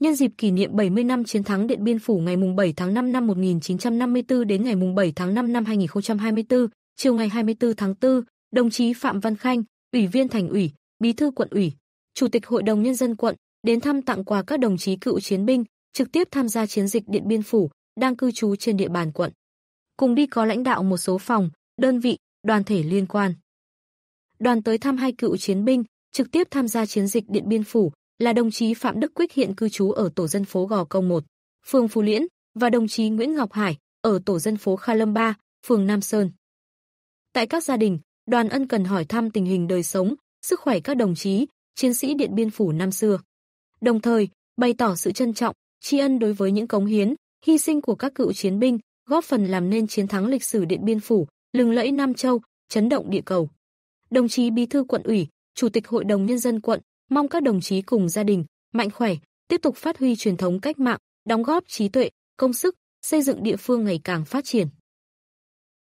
Nhân dịp kỷ niệm 70 năm chiến thắng Điện Biên Phủ ngày 7 tháng 5 năm 1954 đến ngày 7 tháng 5 năm 2024, chiều ngày 24 tháng 4, đồng chí Phạm Văn Khanh, Ủy viên Thành ủy, Bí thư quận ủy, Chủ tịch Hội đồng Nhân dân quận, đến thăm tặng quà các đồng chí cựu chiến binh, trực tiếp tham gia chiến dịch Điện Biên Phủ, đang cư trú trên địa bàn quận. Cùng đi có lãnh đạo một số phòng, đơn vị, đoàn thể liên quan. Đoàn tới thăm hai cựu chiến binh, trực tiếp tham gia chiến dịch Điện Biên Phủ, là đồng chí Phạm Đức Quyết hiện cư trú ở tổ dân phố Gò Công 1, phường Phú Liễn và đồng chí Nguyễn Ngọc Hải ở tổ dân phố Kha Lâm 3, phường Nam Sơn. Tại các gia đình, đoàn ân cần hỏi thăm tình hình đời sống, sức khỏe các đồng chí, chiến sĩ Điện Biên Phủ năm xưa. Đồng thời, bày tỏ sự trân trọng, tri ân đối với những cống hiến, hy sinh của các cựu chiến binh, góp phần làm nên chiến thắng lịch sử Điện Biên Phủ, lừng lẫy Nam Châu, chấn động địa cầu. Đồng chí Bí thư quận ủy, Chủ tịch Hội đồng nhân dân quận mong các đồng chí cùng gia đình mạnh khỏe, tiếp tục phát huy truyền thống cách mạng, đóng góp trí tuệ, công sức, xây dựng địa phương ngày càng phát triển.